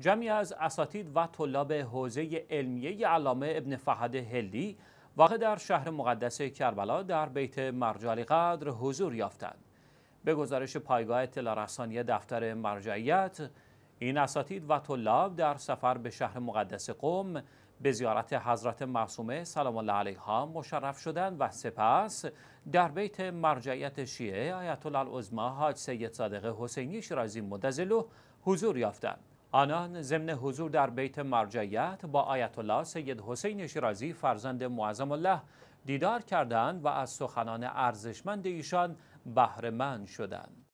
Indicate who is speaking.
Speaker 1: جمعی از اساتید و طلاب حوزه علمیه علامه ابن فهد هلی واقع در شهر مقدس کربلا در بیت مرجع قدر حضور یافتند. به گزارش پایگاه اطلاع رسانی دفتر مرجعیت این اساتید و طلاب در سفر به شهر مقدس قوم به زیارت حضرت معصومه سلام الله علیها مشرف شدند و سپس در بیت مرجعیت شیعه آیت الله العظما حاج سید صادق حسینی شیرازی مدظله حضور یافتند آنان ضمن حضور در بیت مرجعیت با آیت الله سید حسین شیرازی فرزند معظم الله دیدار کردند و از سخنان ارزشمند ایشان بهرهمند شدند